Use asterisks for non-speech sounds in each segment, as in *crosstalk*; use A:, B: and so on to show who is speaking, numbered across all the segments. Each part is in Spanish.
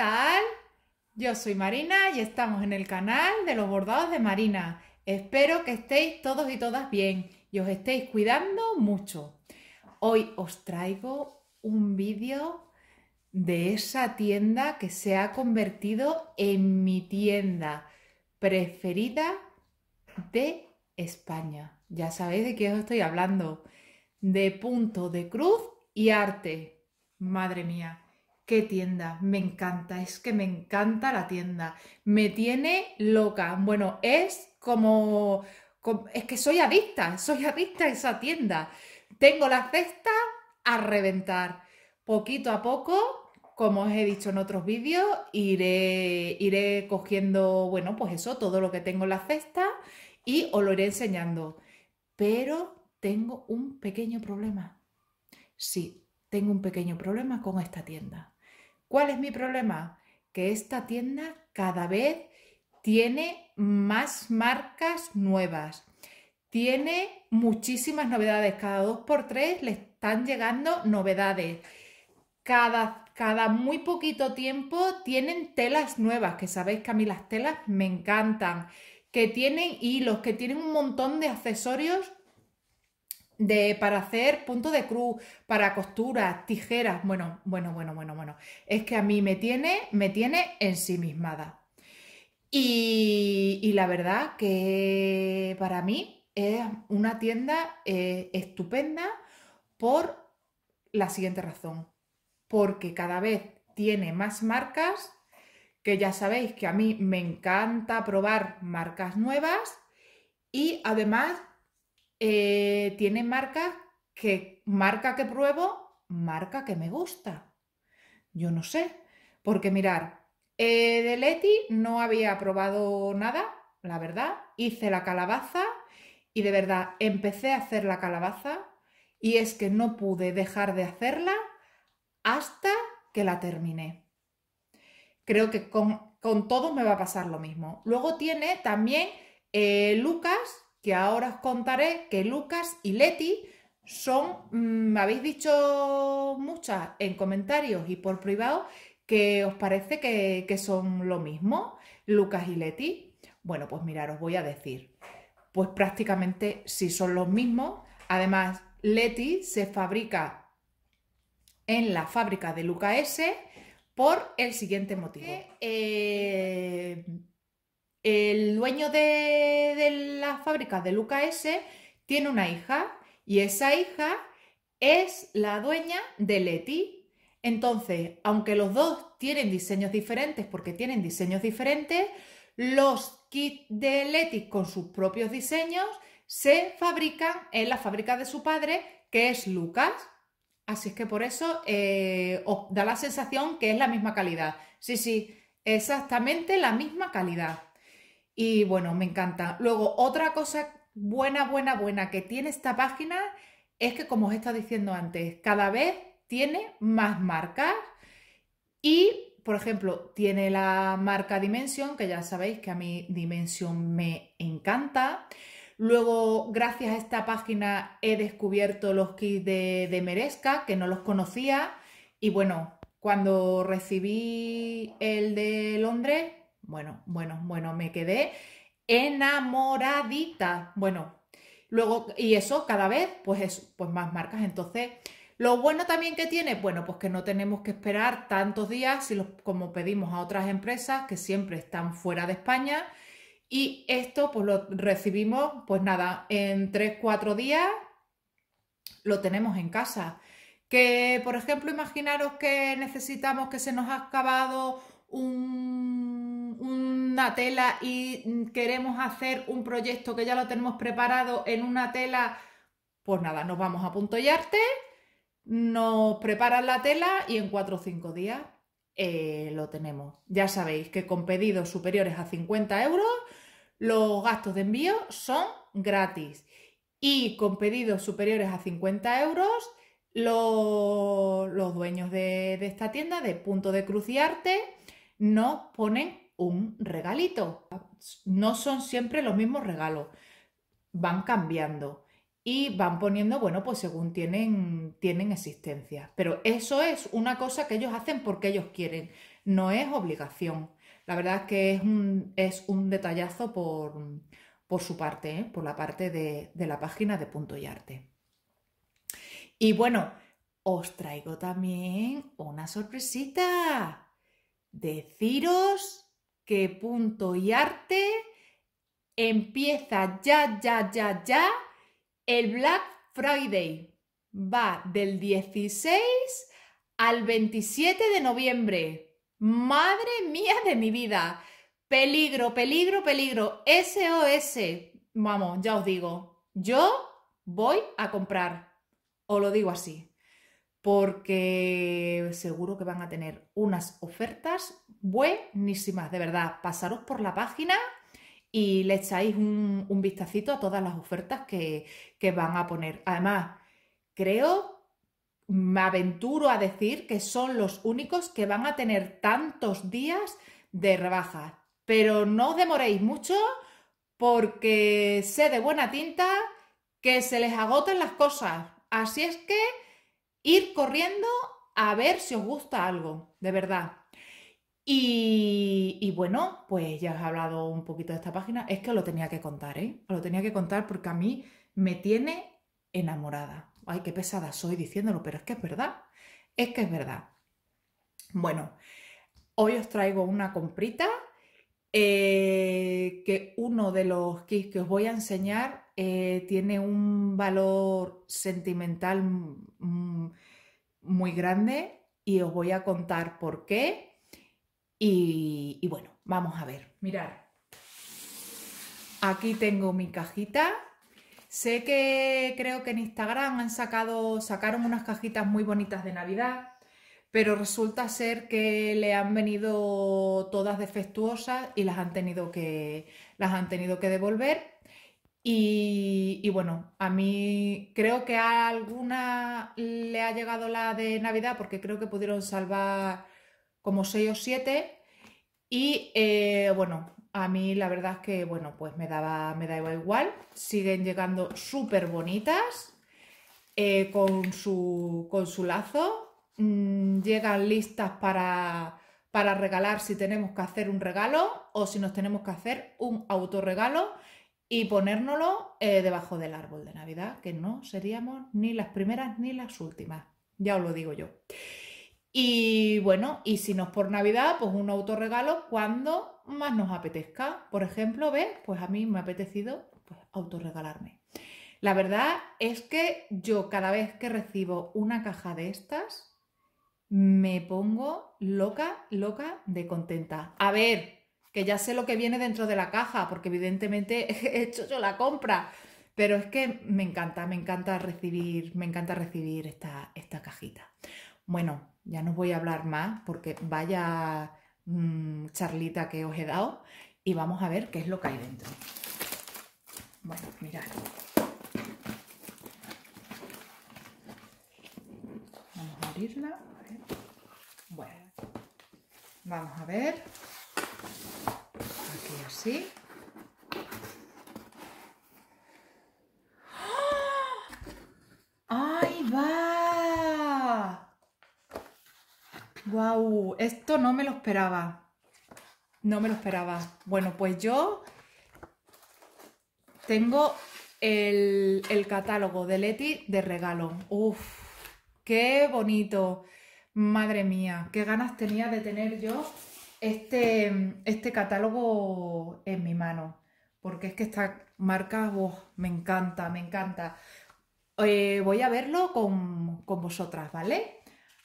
A: tal? Yo soy Marina y estamos en el canal de los bordados de Marina. Espero que estéis todos y todas bien y os estéis cuidando mucho. Hoy os traigo un vídeo de esa tienda que se ha convertido en mi tienda preferida de España. Ya sabéis de qué os estoy hablando. De punto de cruz y arte. Madre mía qué tienda, me encanta, es que me encanta la tienda, me tiene loca. Bueno, es como, es que soy adicta, soy adicta a esa tienda. Tengo la cesta a reventar. Poquito a poco como os he dicho en otros vídeos, iré, iré cogiendo, bueno, pues eso, todo lo que tengo en la cesta y os lo iré enseñando. Pero tengo un pequeño problema. Sí, tengo un pequeño problema con esta tienda. ¿Cuál es mi problema? Que esta tienda cada vez tiene más marcas nuevas, tiene muchísimas novedades, cada dos por tres le están llegando novedades. Cada, cada muy poquito tiempo tienen telas nuevas, que sabéis que a mí las telas me encantan, que tienen hilos, que tienen un montón de accesorios para hacer punto de cruz, para costuras, tijeras. Bueno, bueno, bueno, bueno, bueno. Es que a mí me tiene, me tiene ensimismada. Y, y la verdad que para mí es una tienda eh, estupenda por la siguiente razón. Porque cada vez tiene más marcas, que ya sabéis que a mí me encanta probar marcas nuevas y además eh, tiene marca que, marca que pruebo, marca que me gusta. Yo no sé, porque mirar, eh, de Leti no había probado nada, la verdad. Hice la calabaza y de verdad empecé a hacer la calabaza y es que no pude dejar de hacerla hasta que la terminé. Creo que con, con todo me va a pasar lo mismo. Luego tiene también eh, Lucas, que ahora os contaré que Lucas y Leti son, mm, me habéis dicho muchas en comentarios y por privado, que os parece que, son lo mismo, Lucas y Leti. Bueno, pues miraros os voy a decir, pues prácticamente sí son los mismos. Además, Leti se fabrica en la fábrica de Lucas S por el siguiente motivo. Eh, el dueño de, la las fábricas de Lucas S tiene una hija y esa hija es la dueña de Leti. Entonces, aunque los dos tienen diseños diferentes porque tienen diseños diferentes, los kits de Leti con sus propios diseños se fabrican en la fábrica de su padre, que es Lucas. Así es que por eso eh, os da la sensación que es la misma calidad. Sí, sí, exactamente la misma calidad. Y bueno, me encanta. Luego, otra cosa buena, buena, buena que tiene esta página es que, como os he estado diciendo antes, cada vez tiene más marcas y, por ejemplo, tiene la marca Dimension, que ya sabéis que a mí Dimension me encanta. Luego, gracias a esta página, he descubierto los kits de, de Merezca, que no los conocía. Y bueno, cuando recibí el de Londres, bueno, bueno, bueno, me quedé enamoradita. Bueno, luego, y eso cada vez, pues es pues más marcas. Entonces, lo bueno también que tiene, bueno, pues que no tenemos que esperar tantos días como pedimos a otras empresas que siempre están fuera de España. Y esto pues lo recibimos, pues nada, en 3-4 días lo tenemos en casa. Que, por ejemplo, imaginaros que necesitamos que se nos ha acabado un una tela y queremos hacer un proyecto que ya lo tenemos preparado en una tela, pues nada, nos vamos a Arte nos preparan la tela y en 4 o 5 días eh, lo tenemos. Ya sabéis que con pedidos superiores a 50 euros los gastos de envío son gratis y con pedidos superiores a 50 euros los, dueños de, de, esta tienda de punto de cruciarte nos ponen un regalito. No son siempre los mismos regalos, van cambiando y van poniendo, bueno, pues según tienen, tienen existencia. Pero eso es una cosa que ellos hacen porque ellos quieren, no es obligación. La verdad es que es un, detallazo por, su parte, ¿eh? por la parte de, de, la página de Punto y Arte. Y bueno, os traigo también una sorpresita. Deciros que punto y arte empieza ya, ya, ya, ya el Black Friday. Va del 16 al 27 de noviembre. Madre mía de mi vida. Peligro, peligro, peligro. SOS. Vamos, ya os digo. Yo voy a comprar. O lo digo así porque seguro que van a tener unas ofertas buenísimas, de verdad. Pasaros por la página y le echáis un, vistacito a todas las ofertas que, que, van a poner. Además, creo, me aventuro a decir que son los únicos que van a tener tantos días de rebajas. Pero no os demoréis mucho porque sé de buena tinta que se les agotan las cosas. Así es que ir corriendo a ver si os gusta algo, de verdad. Y, bueno, pues ya os he hablado un poquito de esta página. Es que os lo tenía que contar, ¿eh? Os lo tenía que contar porque a mí me tiene enamorada. Ay, qué pesada soy diciéndolo, pero es que es verdad. Es que es verdad. Bueno, hoy os traigo una comprita eh, que uno de los kits que os voy a enseñar eh, tiene un valor sentimental muy grande y os voy a contar por qué. Y, bueno, vamos a ver, mirar. Aquí tengo mi cajita. Sé que creo que en Instagram han sacado, sacaron unas cajitas muy bonitas de Navidad, pero resulta ser que le han venido todas defectuosas y las han tenido que, las han tenido que devolver y, bueno, a mí creo que a alguna le ha llegado la de Navidad porque creo que pudieron salvar como 6 o 7. Y eh, bueno, a mí la verdad es que bueno, pues me daba, me igual. Siguen llegando súper bonitas eh, con, su, lazo. Mm, llegan listas para, para regalar si tenemos que hacer un regalo o si nos tenemos que hacer un autorregalo y ponérnoslo eh, debajo del árbol de Navidad, que no seríamos ni las primeras ni las últimas, ya os lo digo yo. Y bueno, y si no es por Navidad, pues un autorregalo cuando más nos apetezca. Por ejemplo, ve Pues a mí me ha apetecido pues, autorregalarme. La verdad es que yo cada vez que recibo una caja de estas, me pongo loca, loca de contenta. A ver, que ya sé lo que viene dentro de la caja, porque evidentemente *laughs* he hecho yo la compra. Pero es que me encanta, me encanta recibir, me encanta recibir esta, cajita. Bueno, ya no os voy a hablar más porque vaya mm, charlita que os he dado y vamos a ver qué es lo que hay dentro. Bueno, mirad. Vamos a abrirla. Bueno, vamos a ver. Aquí así. Ay ¡Ah! va! ¡Wow! Esto no me lo esperaba. No me lo esperaba. Bueno, pues yo tengo el, el catálogo de Leti de regalo. ¡Uf! ¡Qué bonito! Madre mía, qué ganas tenía de tener yo este, este catálogo en mi mano, porque es que esta marca me encanta, me encanta. Eh, voy a verlo con, vosotras, ¿vale?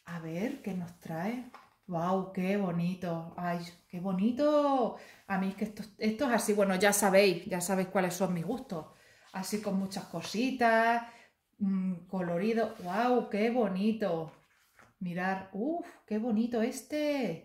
A: A ver qué nos trae. ¡Wow! ¡Qué bonito! ¡Ay, qué bonito! A mí es que esto, es así, bueno, ya sabéis, ya sabéis cuáles son mis gustos. Así con muchas cositas, mm, colorido. ¡Wow! ¡Qué bonito! Mirar, ¡Uf! ¡Qué bonito este!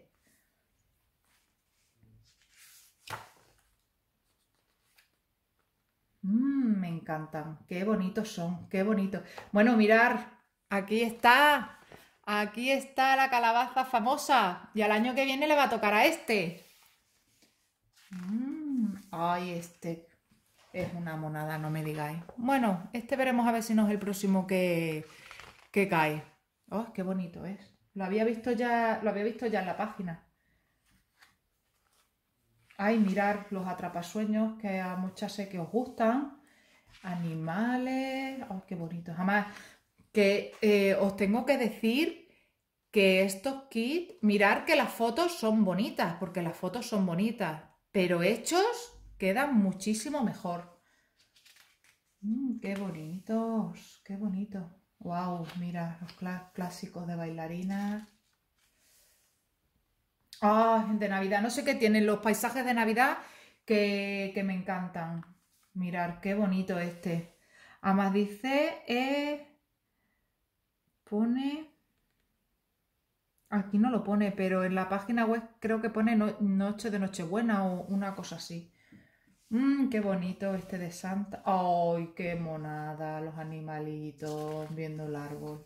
A: Mm, me encantan, qué bonitos son, qué bonitos. Bueno, mirar, aquí está, aquí está la calabaza famosa y al año que viene le va a tocar a este. Mm, ay, este es una monada, no me digáis. Bueno, este veremos a ver si no es el próximo que, que cae. Oh, qué bonito es. Lo había visto ya, lo había visto ya en la página. Ay, mirar los atrapasueños que a muchas sé que os gustan. Animales. Oh, qué bonitos. Además, que eh, os tengo que decir que estos kits, mirar que las fotos son bonitas, porque las fotos son bonitas, pero hechos quedan muchísimo mejor. Mm, qué bonitos, qué bonito. Wow, mira, los clásicos de bailarinas. Ah, de Navidad. No sé qué tienen los paisajes de Navidad que, me encantan. Mirar, qué bonito este. Además dice, eh, pone, aquí no lo pone, pero en la página web creo que pone Noche de Nochebuena o una cosa así. Mmm, qué bonito este de Santa. ¡Ay, qué monada! Los animalitos viendo el árbol.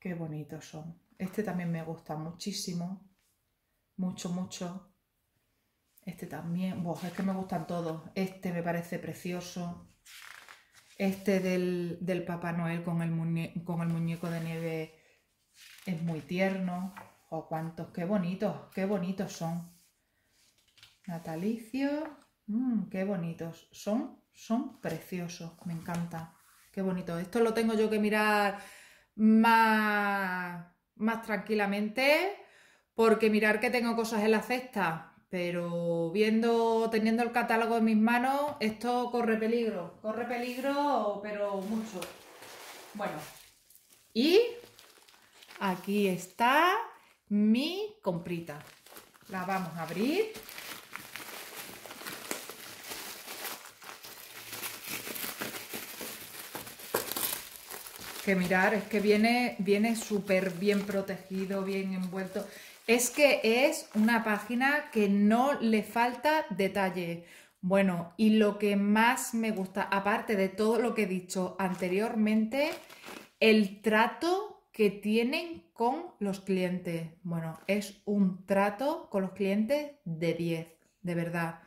A: Qué bonitos son. Este también me gusta muchísimo. Mucho, mucho. Este también. es que me gustan todos. Este me parece precioso. Este del, Papá Noel con el, con el muñeco de nieve es muy tierno. oh, cuántos, qué bonitos, qué bonitos son. Natalicio. Mm, qué bonitos. Son, son preciosos. Me encanta. Qué bonito. Esto lo tengo yo que mirar más más tranquilamente, porque mirar que tengo cosas en la cesta, pero viendo, teniendo el catálogo en mis manos, esto corre peligro, corre peligro, pero mucho. Bueno, y aquí está mi comprita. La vamos a abrir. que mirar, es que viene, viene súper bien protegido, bien envuelto. Es que es una página que no le falta detalle. Bueno, y lo que más me gusta, aparte de todo lo que he dicho anteriormente, el trato que tienen con los clientes. Bueno, es un trato con los clientes de 10, de verdad.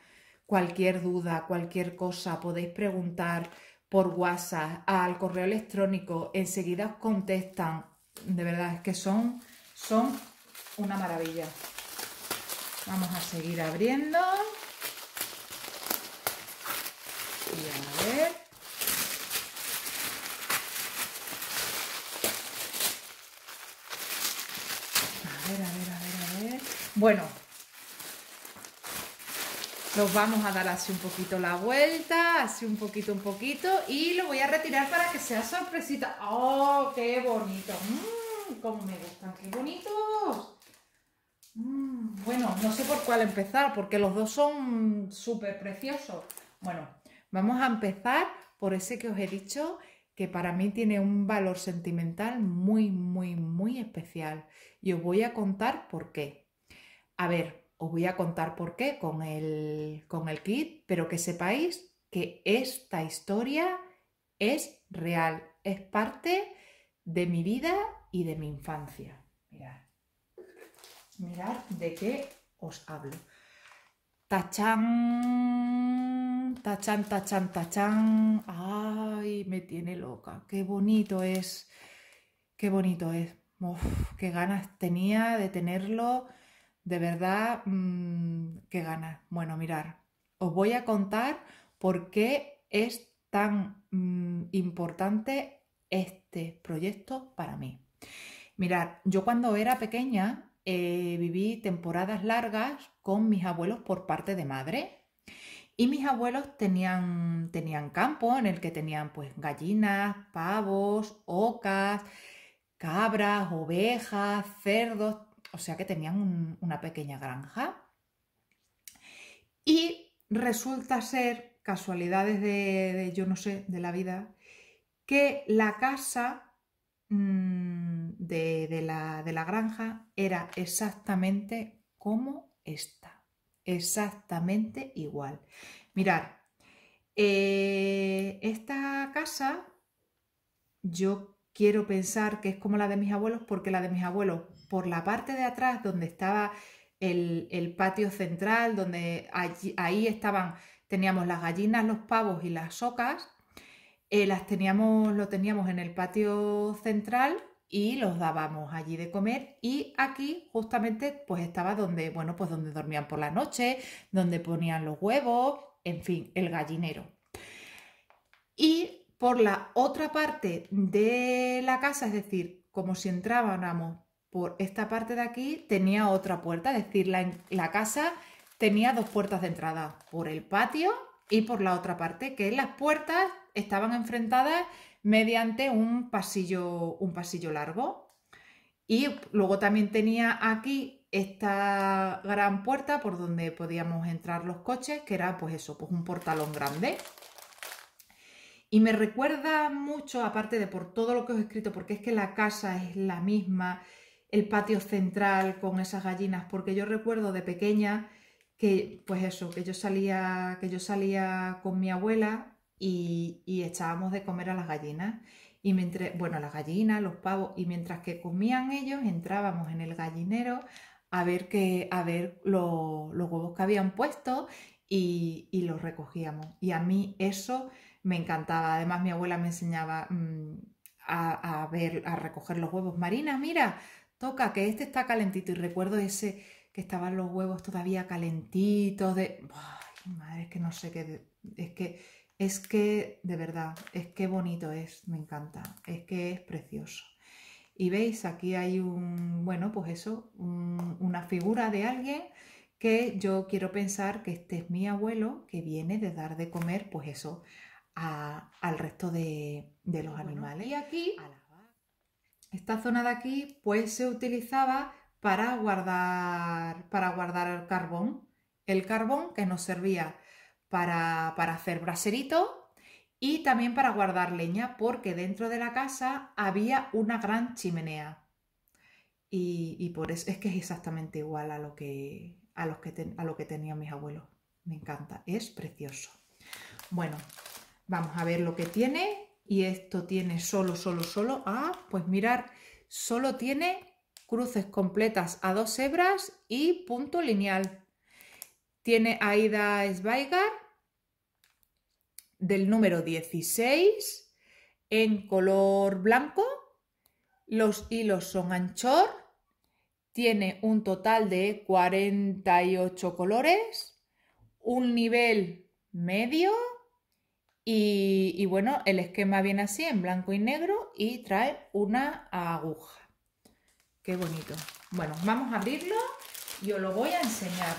A: Cualquier duda, cualquier cosa, podéis preguntar por WhatsApp, al correo electrónico, enseguida contestan. De verdad, es que son, son una maravilla. Vamos a seguir abriendo. Y a ver. A ver, a ver, a ver, a ver. Bueno, los vamos a dar así un poquito la vuelta, así un poquito, un poquito. Y lo voy a retirar para que sea sorpresita. ¡Oh, qué bonito! ¡Mmm! ¡Cómo me gustan! ¡Qué bonitos! ¡Mmm! bueno, no sé por cuál empezar, porque los dos son súper preciosos. Bueno, vamos a empezar por ese que os he dicho, que para mí tiene un valor sentimental muy, muy, muy especial. Y os voy a contar por qué. A ver, os voy a contar por qué con el, kit, pero que sepáis que esta historia es real, es parte de mi vida y de mi infancia. Mirad, mirad de qué os hablo. Tachán, tachán, tachán, tachán. Ay, me tiene loca. Qué bonito es. Qué bonito es. qué ganas tenía de tenerlo de verdad, mm, qué ganas. Bueno, mirar, os voy a contar por qué es tan mm, importante este proyecto para mí. Mirad, yo cuando era pequeña eh, viví temporadas largas con mis abuelos por parte de madre. Y mis abuelos tenían, tenían campo en el que tenían pues gallinas, pavos, ocas, cabras, ovejas, cerdos, o sea que tenían una pequeña granja. Y resulta ser, casualidades de, yo no sé, de la vida, que la casa mm, de, la, granja era exactamente como esta. Exactamente igual. Mirad, eh, esta casa yo quiero pensar que es como la de mis abuelos, porque la de mis abuelos, por la parte de atrás donde estaba el, el patio central, donde allí, ahí estaban, teníamos las gallinas, los pavos y las socas, eh, las teníamos, lo teníamos en el patio central y los dábamos allí de comer y aquí justamente pues estaba donde, bueno, pues donde dormían por la noche, donde ponían los huevos, en fin, el gallinero. Y por la otra parte de la casa, es decir, como si entrábamos por esta parte de aquí, tenía otra puerta, es decir, la, la casa tenía dos puertas de entrada, por el patio y por la otra parte, que las puertas estaban enfrentadas mediante un pasillo, un pasillo largo. Y luego también tenía aquí esta gran puerta por donde podíamos entrar los coches, que era pues eso, pues un portalón grande. Y me recuerda mucho, aparte de por todo lo que os he escrito, porque es que la casa es la misma, el patio central con esas gallinas, porque yo recuerdo de pequeña que, pues eso, que yo salía, que yo salía con mi abuela y, echábamos de comer a las gallinas. Y mientras, bueno, las gallinas, los pavos, y mientras que comían ellos, entrábamos en el gallinero a ver, que, a ver los huevos que habían puesto y, y los recogíamos. Y a mí eso me encantaba. Además, mi abuela me enseñaba mm, a, ver, a recoger los huevos. Marina, mira, toca que este está calentito. Y recuerdo ese que estaban los huevos todavía calentitos. De... Ay, madre, es que no sé qué. Es que, es que, de verdad, es que bonito es, me encanta. Es que es precioso. Y veis, aquí hay un, bueno, pues eso, una figura de alguien que yo quiero pensar que este es mi abuelo que viene de dar de comer, pues eso, al resto de, los animales. Y aquí, esta zona de aquí, pues se utilizaba para guardar, para guardar el carbón. El carbón que nos servía para, hacer braserito y también para guardar leña porque dentro de la casa había una gran chimenea. Y, y por eso es que es exactamente igual a lo que, a los que, a lo que tenían mis abuelos. Me encanta, es precioso. Bueno, Vamos a ver lo que tiene. Y esto tiene solo, solo, solo. Ah, pues mirar, solo tiene cruces completas a dos hebras y punto lineal. Tiene Aida Sveigar del número 16 en color blanco. Los hilos son anchor. Tiene un total de 48 colores. Un nivel medio y, bueno, el esquema viene así en blanco y negro y trae una aguja. Qué bonito. Bueno, vamos a abrirlo y os lo voy a enseñar.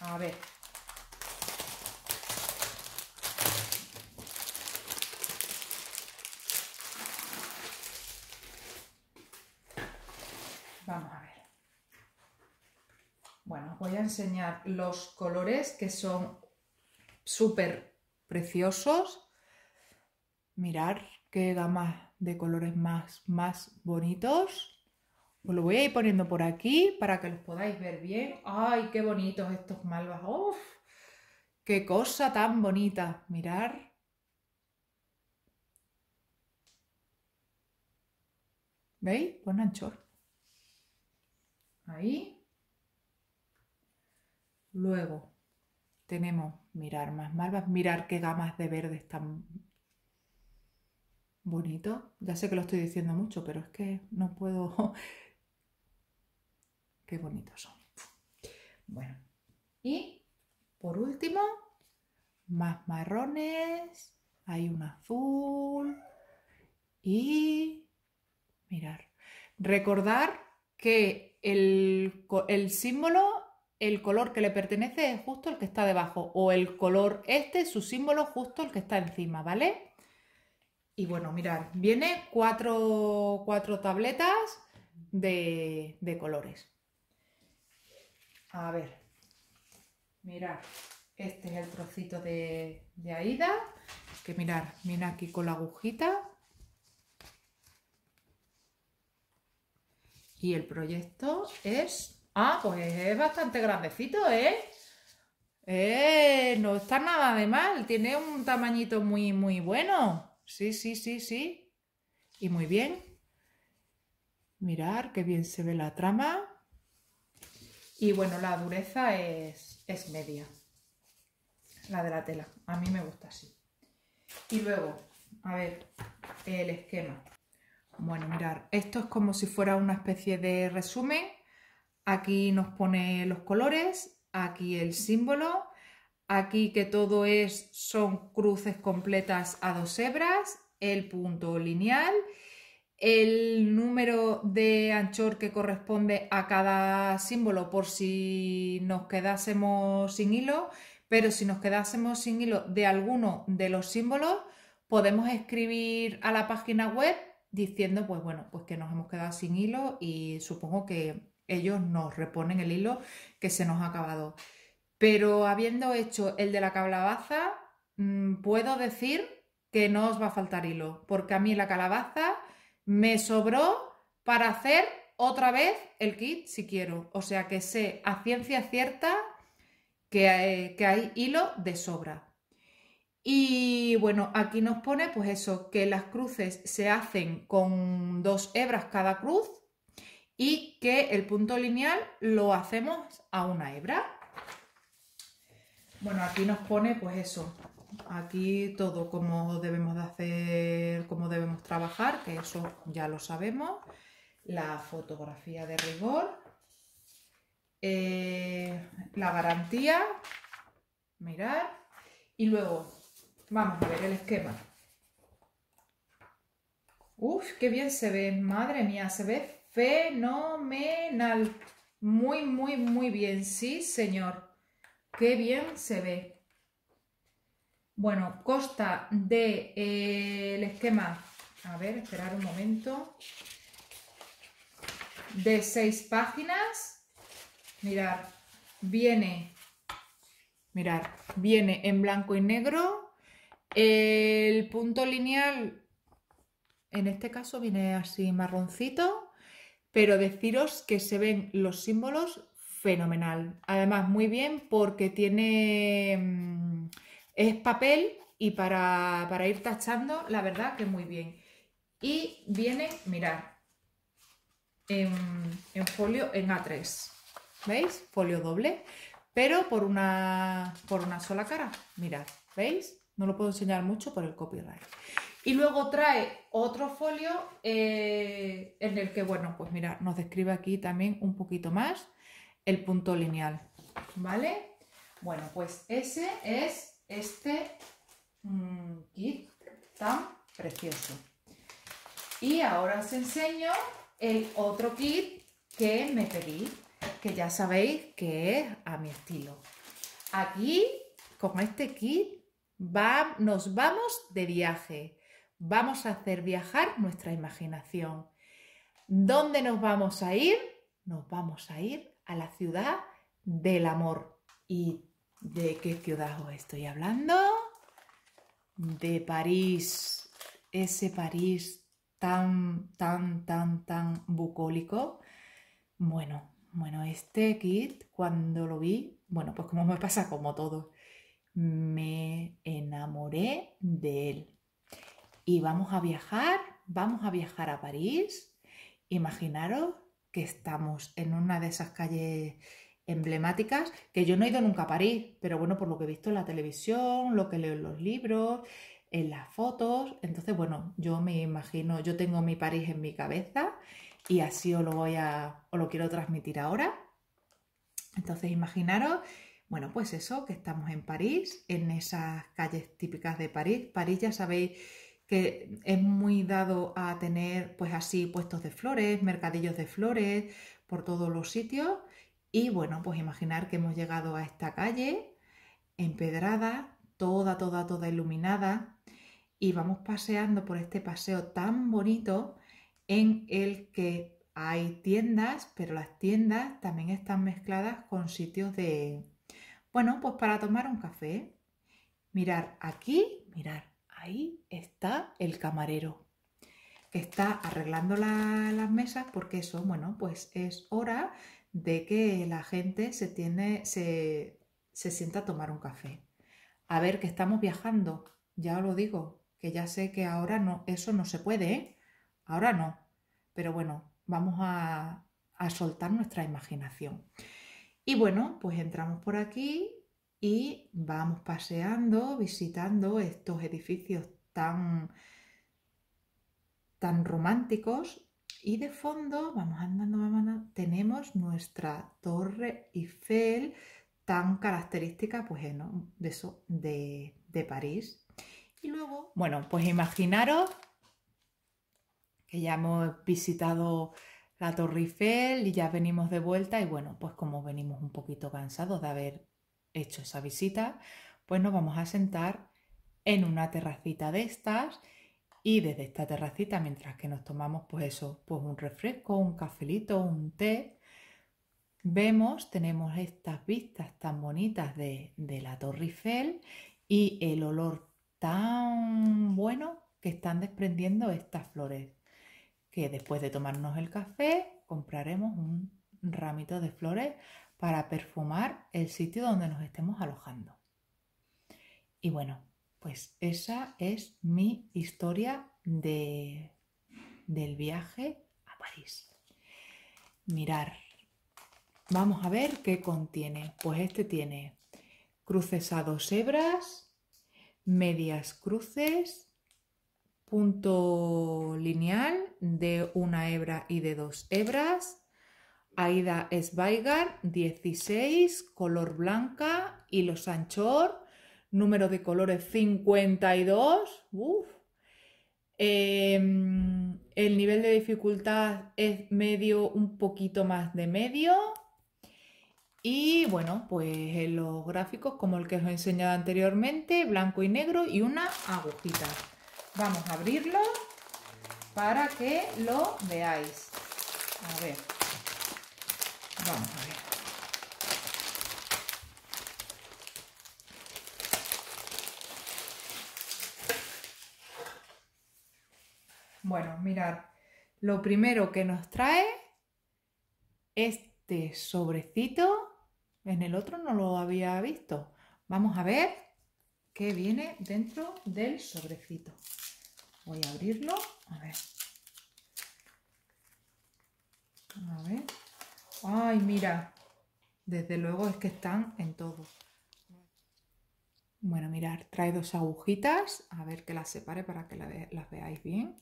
A: A ver. Vamos a ver. Bueno, os voy a enseñar los colores que son súper preciosos. Mirar qué gama de colores más, más bonitos. Os lo voy a ir poniendo por aquí para que los podáis ver bien. ¡Ay, qué bonitos estos malvas! ¡Uf! ¡Qué cosa tan bonita! Mirar. ¿Veis? Buen anchor. Ahí. Luego tenemos mirar más malvas, mirar qué gamas de verde están bonitos. Ya sé que lo estoy diciendo mucho, pero es que no puedo... *laughs* qué bonitos son. Bueno, y por último, más marrones, hay un azul y... mirar. Recordar que el, el símbolo el color que le pertenece es justo el que está debajo o el color este, su símbolo justo el que está encima, ¿vale? Y bueno, mirar viene cuatro, cuatro tabletas de, de, colores. A ver, mirad, este es el trocito de, de Aida, que mirar viene aquí con la agujita. Y el proyecto es Ah, pues es bastante grandecito, ¿eh? Eh, no está nada de mal, tiene un tamañito muy, muy bueno. Sí, sí, sí, sí. Y muy bien. Mirar qué bien se ve la trama. Y bueno, la dureza es, es media. La de la tela. A mí me gusta así. Y luego, a ver, el esquema. Bueno, mirar, esto es como si fuera una especie de resumen Aquí nos pone los colores, aquí el símbolo, aquí que todo es, son cruces completas a dos hebras, el punto lineal, el número de anchor que corresponde a cada símbolo por si nos quedásemos sin hilo, pero si nos quedásemos sin hilo de alguno de los símbolos, podemos escribir a la página web diciendo, pues bueno, pues que nos hemos quedado sin hilo y supongo que ellos nos reponen el hilo que se nos ha acabado. Pero habiendo hecho el de la calabaza, mm, puedo decir que no os va a faltar hilo, porque a mí la calabaza me sobró para hacer otra vez el kit si quiero. O sea que sé a ciencia cierta que hay, eh, que hay hilo de sobra. Y bueno, aquí nos pone pues eso, que las cruces se hacen con dos hebras cada cruz y que el punto lineal lo hacemos a una hebra. Bueno, aquí nos pone pues eso, aquí todo cómo debemos de hacer, cómo debemos trabajar, que eso ya lo sabemos, la fotografía de rigor, eh, la garantía, mirar, y luego vamos a ver el esquema. Uf, qué bien se ve, madre mía, se ve Fenomenal. Muy, muy, muy bien. Sí, señor. Qué bien se ve. Bueno, costa del de, eh, el esquema, a ver, esperar un momento, de seis páginas. Mirar, viene, mirar, viene en blanco y negro. El punto lineal, en este caso viene así marroncito pero deciros que se ven los símbolos fenomenal. Además, muy bien porque tiene... Mm, es papel y para, ir tachando, la verdad que muy bien. Y viene, mirad, en, folio en A3. ¿Veis? Folio doble, pero por por una sola cara. Mirad, ¿veis? No lo puedo enseñar mucho por el copyright. Y luego trae otro folio eh, en el que, bueno, pues mira, nos describe aquí también un poquito más el punto lineal, ¿vale? Bueno, pues ese es este mm, kit tan precioso. Y ahora os enseño el otro kit que me pedí, que ya sabéis que es a mi estilo. Aquí, con este kit, va, nos vamos de viaje. Vamos a hacer viajar nuestra imaginación. ¿Dónde nos vamos a ir? Nos vamos a ir a la ciudad del amor. ¿Y de qué ciudad os estoy hablando? De París. Ese París tan, tan, tan, tan bucólico. Bueno, bueno, este kit cuando lo vi, bueno, pues como me pasa como todo, me enamoré de él y vamos a viajar, vamos a viajar a París. Imaginaros que estamos en una de esas calles emblemáticas, que yo no he ido nunca a París, pero bueno, por lo que he visto en la televisión, lo que leo en los libros, en las fotos, entonces bueno, yo me imagino, yo tengo mi París en mi cabeza y así os lo voy a, os lo quiero transmitir ahora. Entonces imaginaros, bueno, pues eso, que estamos en París, en esas calles típicas de París. París ya sabéis es muy dado a tener pues así puestos de flores, mercadillos de flores por todos los sitios y bueno, pues imaginar que hemos llegado a esta calle empedrada, toda, toda, toda iluminada y vamos paseando por este paseo tan bonito en el que hay tiendas, pero las tiendas también están mezcladas con sitios de, bueno, pues para tomar un café. Mirar aquí, mirar ahí está el camarero, que está arreglando las mesas porque eso, bueno, pues es hora de que la gente se, tiene, se, se sienta a tomar un café. A ver, que estamos viajando, ya os lo digo, que ya sé que ahora no, eso no se puede, ¿eh? ahora no, pero bueno, vamos a, a soltar nuestra imaginación. Y bueno, pues entramos por aquí y vamos paseando, visitando estos edificios tan, tan románticos y de fondo, vamos andando, tenemos nuestra torre Eiffel tan característica, pues de eso, de, de París. Y luego, bueno, pues imaginaros que ya hemos visitado la Torre Eiffel y ya venimos de vuelta y bueno, pues como venimos un poquito cansados de haber hecho esa visita, pues nos vamos a sentar en una terracita de estas y desde esta terracita, mientras que nos tomamos pues eso, pues un refresco, un cafelito, un té, vemos, tenemos estas vistas tan bonitas de, de la Torre Eiffel y el olor tan bueno que están desprendiendo estas flores, que después de tomarnos el café compraremos un ramito de flores para perfumar el sitio donde nos estemos alojando. Y bueno, pues esa es mi historia del viaje a París. Mirar, vamos a ver qué contiene. Pues este tiene cruces a dos hebras, medias cruces, punto lineal de una hebra y de dos hebras, Aida Sveigar, 16, color blanca, hilos anchor, número de colores 52. Uf. Em, el nivel de dificultad es medio, un poquito más de medio. Y bueno, pues los gráficos, como el que os he enseñado anteriormente, blanco y negro y una agujita. Vamos a abrirlo para que lo veáis. A ver. Vamos a ver. Bueno, mirad, lo primero que nos trae este sobrecito, en el otro no lo había visto. Vamos a ver qué viene dentro del sobrecito. Voy a abrirlo, a ver. A ver. Ay, mira. Desde luego es que están en todo. Bueno, mirar, trae dos agujitas, a ver que las separe para que las veáis bien.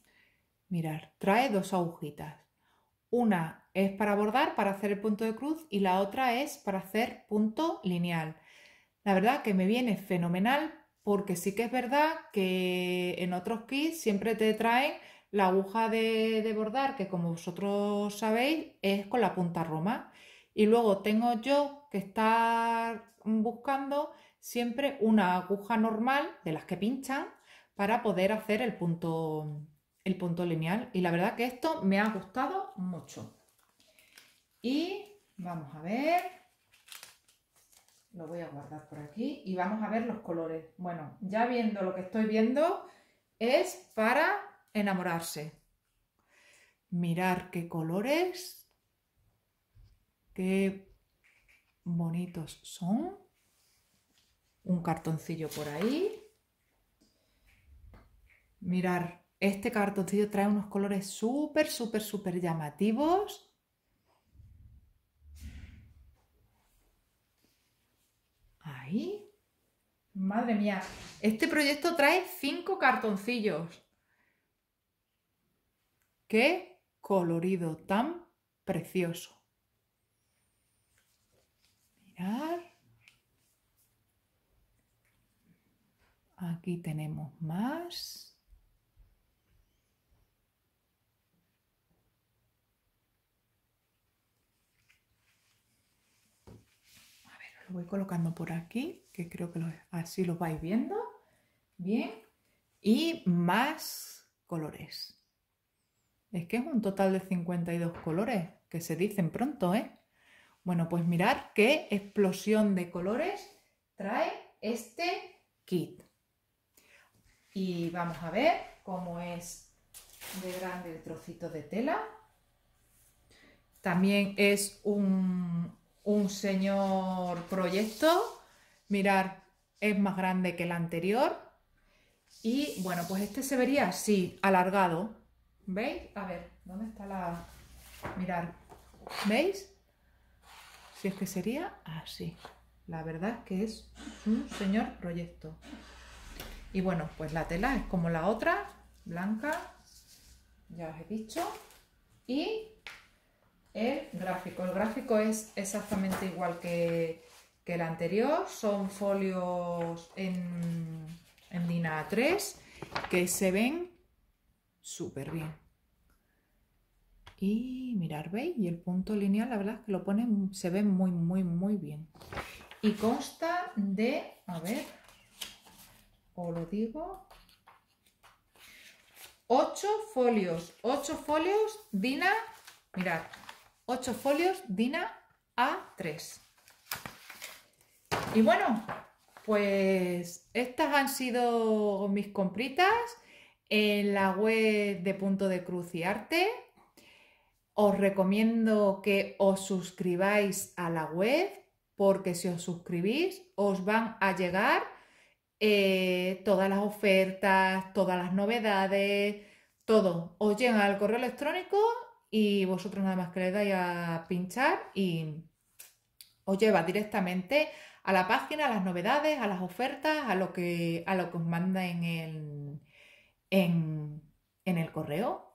A: Mirar, trae dos agujitas. Una es para bordar, para hacer el punto de cruz y la otra es para hacer punto lineal. La verdad que me viene fenomenal porque sí que es verdad que en otros kits siempre te traen la aguja de, bordar, que como vosotros sabéis, es con la punta roma. Y luego tengo yo que estar buscando siempre una aguja normal de las que pinchan para poder hacer el punto, el punto lineal. Y la verdad que esto me ha gustado mucho. Y vamos a ver, lo voy a guardar por aquí y vamos a ver los colores. Bueno, ya viendo lo que estoy viendo es para enamorarse. Mirar qué colores, qué bonitos son. Un cartoncillo por ahí. Mirar, este cartoncillo trae unos colores súper, súper, súper llamativos. Ahí. Madre mía, este proyecto trae cinco cartoncillos. ¡Qué colorido tan precioso! Mirad. Aquí tenemos más. lo A ver, voy colocando por aquí, que creo que así lo vais viendo. Bien. Y más colores. Es que es un total de 52 colores, que se dicen pronto, ¿eh? Bueno, pues mirar qué explosión de colores trae este kit. Y vamos a ver cómo es de grande el trocito de tela. También es un, un señor proyecto. Mirar, es más grande que el anterior. Y bueno, pues este se vería así, alargado, ¿Veis? A ver, ¿dónde está la...? Mirar, ¿veis? Si es que sería así. La verdad es que es un señor proyecto. Y bueno, pues la tela es como la otra, blanca, ya os he dicho. Y el gráfico. El gráfico es exactamente igual que, el anterior. Son folios en, en a 3 que se ven súper bien. Y mirar, ¿veis? Y el punto lineal, la verdad es que lo pone, se ve muy, muy, muy bien. Y consta de, a ver, os lo digo, 8 folios, 8 folios DINA, mirad, 8 folios DINA A3. Y bueno, pues estas han sido mis compritas en la web de Punto de Cruz y Arte. Os recomiendo que os suscribáis a la web porque si os suscribís os van a llegar eh, todas las ofertas, todas las novedades, todo. Os llega al correo electrónico y vosotros nada más que le dais a pinchar y os lleva directamente a la página, a las novedades, a las ofertas, a lo que, a lo que os manda en el Mm. en, el correo.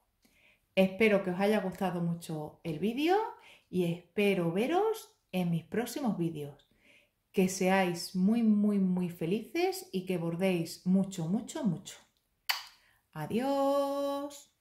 A: Espero que os haya gustado mucho el vídeo y espero veros en mis próximos vídeos. Que seáis muy, muy, muy felices y que bordéis mucho, mucho, mucho. Adiós.